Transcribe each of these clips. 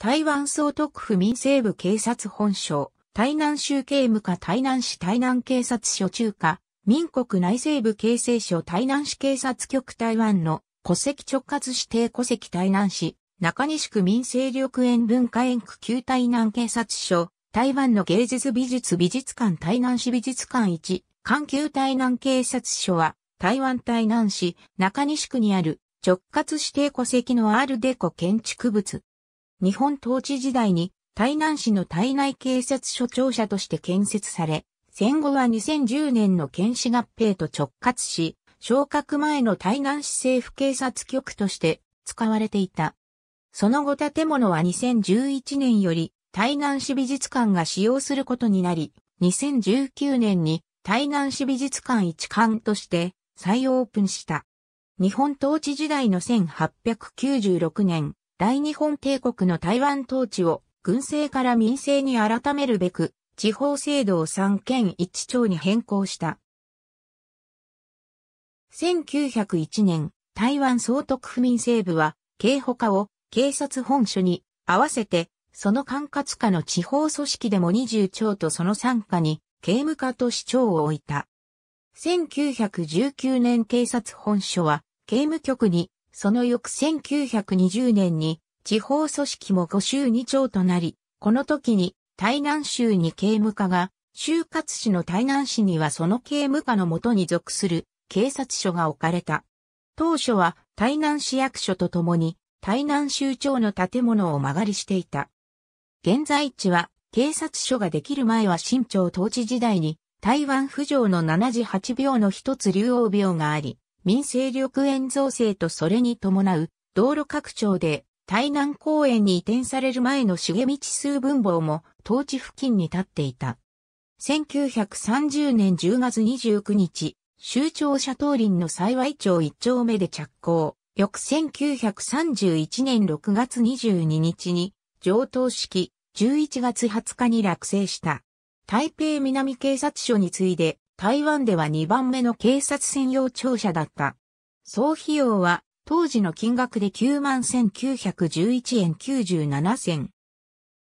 台湾総督府民政部警察本省、台南州刑務課台南市台南警察署中課、民国内政部警政署台南市警察局台湾の戸籍直轄指定戸籍台南市、中西区民政力園文化園区旧台南警察署、台湾の芸術美術美術館台南市美術館1、環球台南警察署は、台湾台南市中西区にある直轄指定戸籍のアールデコ建築物、日本統治時代に台南市の台内警察署長者として建設され、戦後は2010年の県市合併と直轄し、昇格前の台南市政府警察局として使われていた。その後建物は2011年より台南市美術館が使用することになり、2019年に台南市美術館一館として再オープンした。日本統治時代の1896年、大日本帝国の台湾統治を軍政から民政に改めるべく、地方制度を三県一町に変更した。1901年、台湾総督府民政部は、警保課を警察本署に合わせて、その管轄下の地方組織でも20町とその参加に、刑務課と市長を置いた。1919年警察本署は、刑務局にその翌1920年に地方組織も5州2町となり、この時に台南州に刑務課が、就活市の台南市にはその刑務課のもとに属する警察署が置かれた。当初は台南市役所とともに台南州庁の建物を間借りしていた。現在地は警察署ができる前は新庁統治時代に台湾浮上の78秒の一つ竜王病があり、民生緑園造成とそれに伴う道路拡張で台南公園に移転される前の茂道数分房も当地付近に立っていた。1930年10月29日、州庁舎東林の幸い町1丁目で着工。翌1931年6月22日に上等式、11月20日に落成した。台北南警察署に次いで台湾では2番目の警察専用庁舎だった。総費用は当時の金額で91,911円97銭。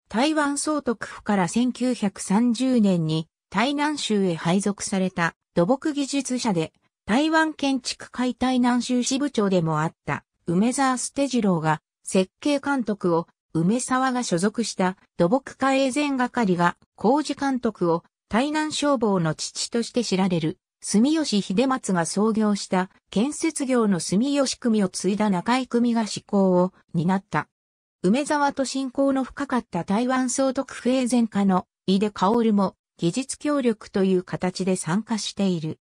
台湾総督府から1930年に台南州へ配属された土木技術者で台湾建築解体南州支部長でもあった梅沢捨次郎が設計監督を梅沢が所属した土木会営前係が工事監督を台南消防の父として知られる、住吉秀松が創業した建設業の住吉組を継いだ中井組が施行を担った。梅沢と信仰の深かった台湾総督府営前科の井出薫も技術協力という形で参加している。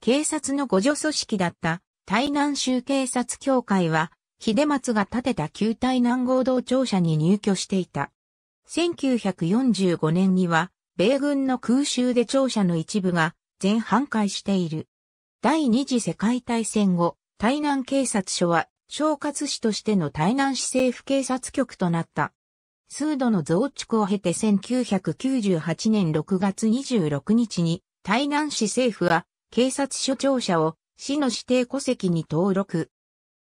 警察の互助組織だった台南州警察協会は、秀松が建てた旧台南合同庁舎に入居していた。1945年には米軍の空襲で庁舎の一部が全半壊している。第二次世界大戦後、台南警察署は、小活市としての台南市政府警察局となった。数度の増築を経て1998年6月26日に、台南市政府は、警察署庁舎を市の指定戸籍に登録。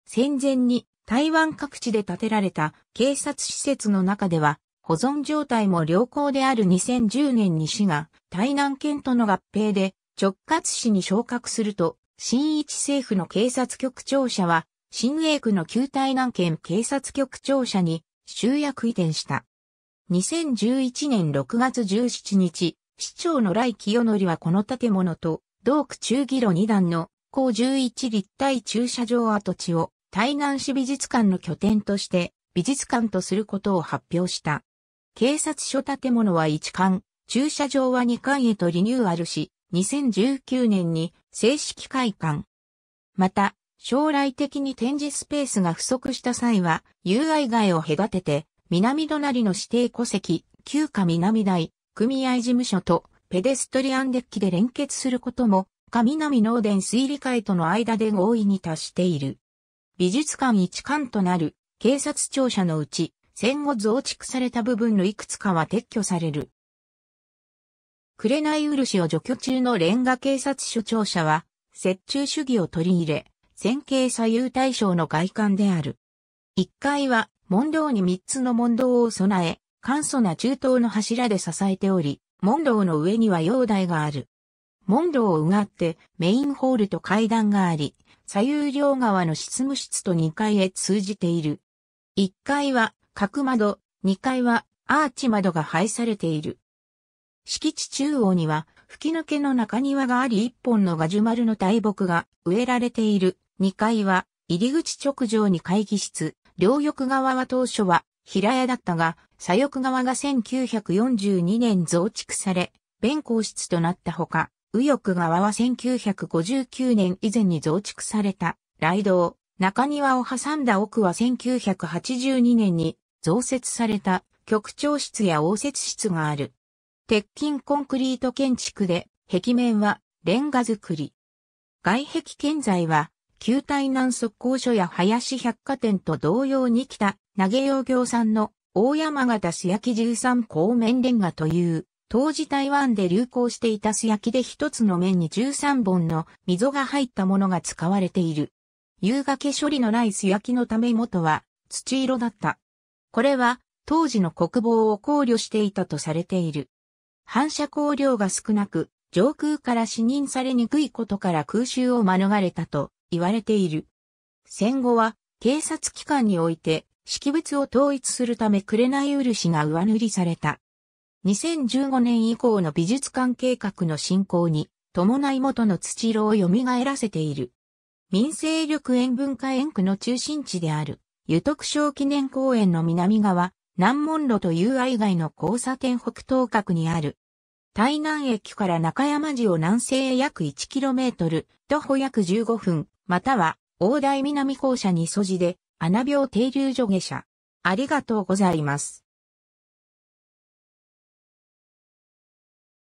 戦前に台湾各地で建てられた警察施設の中では保存状態も良好である2010年に市が台南県との合併で直轄市に昇格すると、新一政府の警察局庁舎は、新英区の旧台南県警察局庁舎に集約移転した。2011年6月17日、市長の来清則はこの建物と、同区中義路2段の高11立体駐車場跡地を台南市美術館の拠点として美術館とすることを発表した。警察署建物は1館、駐車場は2館へとリニューアルし、2019年に正式開館。また、将来的に展示スペースが不足した際は、友愛街を隔てて、南隣の指定戸籍、旧家南台、組合事務所とペデストリアンデッキで連結することも、下南農電水理会との間で合意に達している。美術館一館となる警察庁舎のうち、戦後増築された部分のいくつかは撤去される。紅漆を除去中のレンガ警察署長者は、折衷主義を取り入れ、線形左右対称の外観である。1階は、門答に3つの門答を備え、簡素な中東の柱で支えており、門答の上には陽台がある。門答をうがってメインホールと階段があり、左右両側の執務室と2階へ通じている。1階は角窓、2階はアーチ窓が配されている。敷地中央には吹き抜けの中庭があり一本のガジュマルの大木が植えられている。2階は入り口直上に会議室、両翼側は当初は平屋だったが、左翼側が1942年増築され、弁公室となったほか、右翼側は1959年以前に増築された、雷道、中庭を挟んだ奥は1982年に増設された局長室や応接室がある。鉄筋コンクリート建築で、壁面はレンガ作り。外壁建材は、旧台南側候所や林百貨店と同様に来た投げ用業産の大山形素焼き13光面レンガという、当時台湾で流行していた素焼きで一つの面に13本の溝が入ったものが使われている。夕掛け処理のない素焼きのため元は土色だった。これは当時の国防を考慮していたとされている。反射光量が少なく、上空から視認されにくいことから空襲を免れたと言われている。戦後は警察機関において識別を統一するため紅漆が上塗りされた。2015年以降の美術館計画の進行に伴い元の土色を蘇らせている。民生力園文化園区の中心地である。湯徳省記念公園の南側、南門路と友愛街の交差点北東角にある。台南駅から中山寺を南西へ約 1km、徒歩約15分、または大台南校舎に素地で、穴病停留所下車。ありがとうございます。